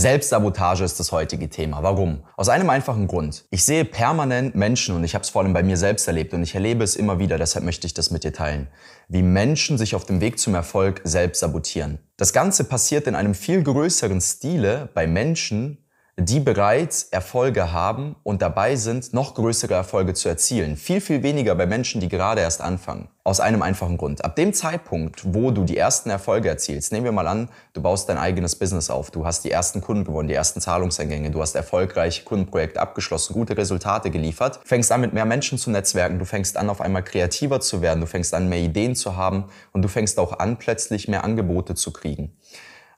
Selbstsabotage ist das heutige Thema. Warum? Aus einem einfachen Grund. Ich sehe permanent Menschen, und ich habe es vor allem bei mir selbst erlebt, und ich erlebe es immer wieder, deshalb möchte ich das mit dir teilen, wie Menschen sich auf dem Weg zum Erfolg selbst sabotieren. Das Ganze passiert in einem viel größeren Stile bei Menschen, die bereits Erfolge haben und dabei sind, noch größere Erfolge zu erzielen. Viel, viel weniger bei Menschen, die gerade erst anfangen. Aus einem einfachen Grund. Ab dem Zeitpunkt, wo du die ersten Erfolge erzielst, nehmen wir mal an, du baust dein eigenes Business auf, du hast die ersten Kunden gewonnen, die ersten Zahlungseingänge, du hast erfolgreich Kundenprojekte abgeschlossen, gute Resultate geliefert, fängst an, mit mehr Menschen zu netzwerken, du fängst an, auf einmal kreativer zu werden, du fängst an, mehr Ideen zu haben und du fängst auch an, plötzlich mehr Angebote zu kriegen.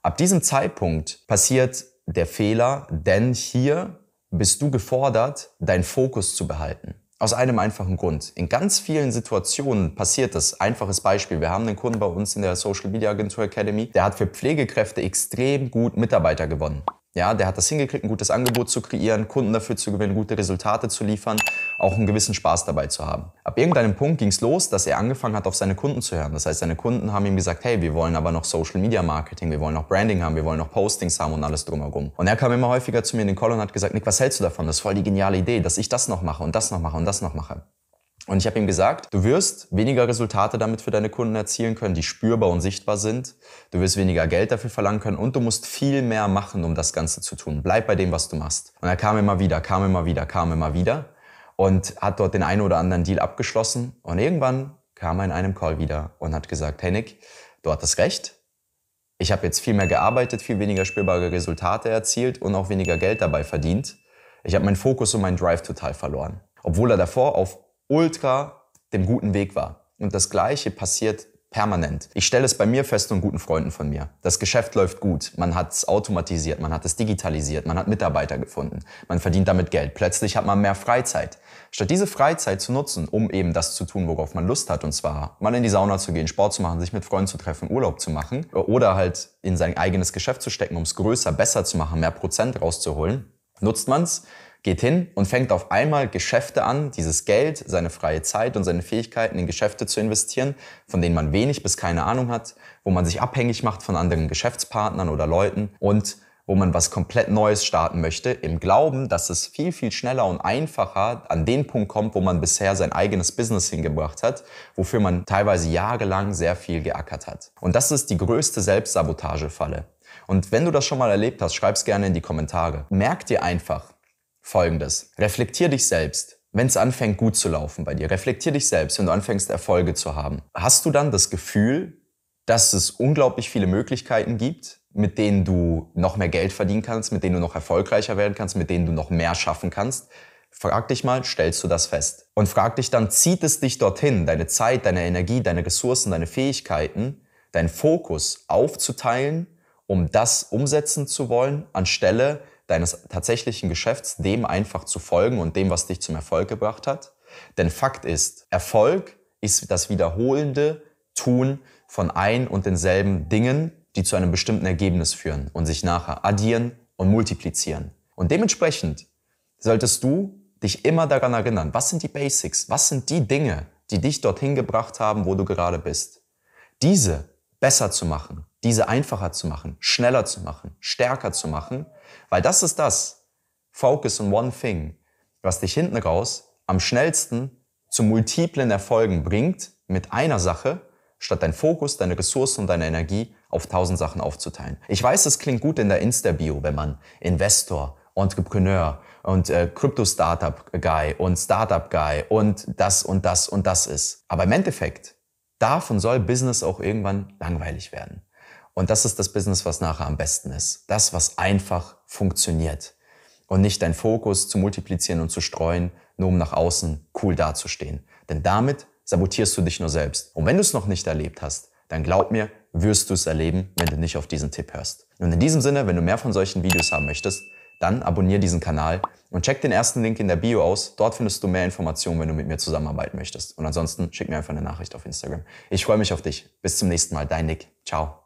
Ab diesem Zeitpunkt passiert der Fehler, denn hier bist du gefordert, deinen Fokus zu behalten. Aus einem einfachen Grund. In ganz vielen Situationen passiert das. Einfaches Beispiel. Wir haben einen Kunden bei uns in der Social Media Agentur Academy, der hat für Pflegekräfte extrem gut Mitarbeiter gewonnen. Ja, der hat das hingekriegt, ein gutes Angebot zu kreieren, Kunden dafür zu gewinnen, gute Resultate zu liefern, auch einen gewissen Spaß dabei zu haben. Ab irgendeinem Punkt ging es los, dass er angefangen hat, auf seine Kunden zu hören. Das heißt, seine Kunden haben ihm gesagt, hey, wir wollen aber noch Social Media Marketing, wir wollen noch Branding haben, wir wollen noch Postings haben und alles drumherum. Und er kam immer häufiger zu mir in den Call und hat gesagt, Nick, was hältst du davon? Das ist voll die geniale Idee, dass ich das noch mache und das noch mache und das noch mache. Und ich habe ihm gesagt, du wirst weniger Resultate damit für deine Kunden erzielen können, die spürbar und sichtbar sind. Du wirst weniger Geld dafür verlangen können und du musst viel mehr machen, um das Ganze zu tun. Bleib bei dem, was du machst. Und er kam immer wieder, kam immer wieder, kam immer wieder und hat dort den einen oder anderen Deal abgeschlossen. Und irgendwann kam er in einem Call wieder und hat gesagt, hey Nick, du hattest recht. Ich habe jetzt viel mehr gearbeitet, viel weniger spürbare Resultate erzielt und auch weniger Geld dabei verdient. Ich habe meinen Fokus und meinen Drive total verloren. Obwohl er davor auf ultra dem guten Weg war. Und das Gleiche passiert permanent. Ich stelle es bei mir fest und guten Freunden von mir. Das Geschäft läuft gut. Man hat es automatisiert, man hat es digitalisiert, man hat Mitarbeiter gefunden, man verdient damit Geld. Plötzlich hat man mehr Freizeit. Statt diese Freizeit zu nutzen, um eben das zu tun, worauf man Lust hat, und zwar mal in die Sauna zu gehen, Sport zu machen, sich mit Freunden zu treffen, Urlaub zu machen oder halt in sein eigenes Geschäft zu stecken, um es größer, besser zu machen, mehr Prozent rauszuholen, nutzt man es geht hin und fängt auf einmal Geschäfte an, dieses Geld, seine freie Zeit und seine Fähigkeiten in Geschäfte zu investieren, von denen man wenig bis keine Ahnung hat, wo man sich abhängig macht von anderen Geschäftspartnern oder Leuten und wo man was komplett Neues starten möchte, im Glauben, dass es viel, viel schneller und einfacher an den Punkt kommt, wo man bisher sein eigenes Business hingebracht hat, wofür man teilweise jahrelang sehr viel geackert hat. Und das ist die größte Selbstsabotagefalle. Und wenn du das schon mal erlebt hast, schreib's gerne in die Kommentare. Merk dir einfach, folgendes. Reflektier dich selbst. Wenn es anfängt gut zu laufen bei dir, reflektier dich selbst, wenn du anfängst Erfolge zu haben. Hast du dann das Gefühl, dass es unglaublich viele Möglichkeiten gibt, mit denen du noch mehr Geld verdienen kannst, mit denen du noch erfolgreicher werden kannst, mit denen du noch mehr schaffen kannst? Frag dich mal, stellst du das fest? Und frag dich dann, zieht es dich dorthin, deine Zeit, deine Energie, deine Ressourcen, deine Fähigkeiten, deinen Fokus aufzuteilen, um das umsetzen zu wollen, anstelle deines tatsächlichen Geschäfts, dem einfach zu folgen und dem, was dich zum Erfolg gebracht hat. Denn Fakt ist, Erfolg ist das wiederholende Tun von ein und denselben Dingen, die zu einem bestimmten Ergebnis führen und sich nachher addieren und multiplizieren. Und dementsprechend solltest du dich immer daran erinnern, was sind die Basics, was sind die Dinge, die dich dorthin gebracht haben, wo du gerade bist. Diese besser zu machen, diese einfacher zu machen, schneller zu machen, stärker zu machen, weil das ist das, Focus on One Thing, was dich hinten raus am schnellsten zu multiplen Erfolgen bringt, mit einer Sache, statt dein Fokus, deine Ressourcen und deine Energie auf tausend Sachen aufzuteilen. Ich weiß, es klingt gut in der Insta-Bio, wenn man Investor, Entrepreneur und äh, krypto startup guy und Startup-Guy und das und das und das ist. Aber im Endeffekt, davon soll Business auch irgendwann langweilig werden. Und das ist das Business, was nachher am besten ist. Das, was einfach funktioniert. Und nicht dein Fokus zu multiplizieren und zu streuen, nur um nach außen cool dazustehen. Denn damit sabotierst du dich nur selbst. Und wenn du es noch nicht erlebt hast, dann glaub mir, wirst du es erleben, wenn du nicht auf diesen Tipp hörst. Und in diesem Sinne, wenn du mehr von solchen Videos haben möchtest, dann abonniere diesen Kanal und check den ersten Link in der Bio aus. Dort findest du mehr Informationen, wenn du mit mir zusammenarbeiten möchtest. Und ansonsten schick mir einfach eine Nachricht auf Instagram. Ich freue mich auf dich. Bis zum nächsten Mal. Dein Nick. Ciao.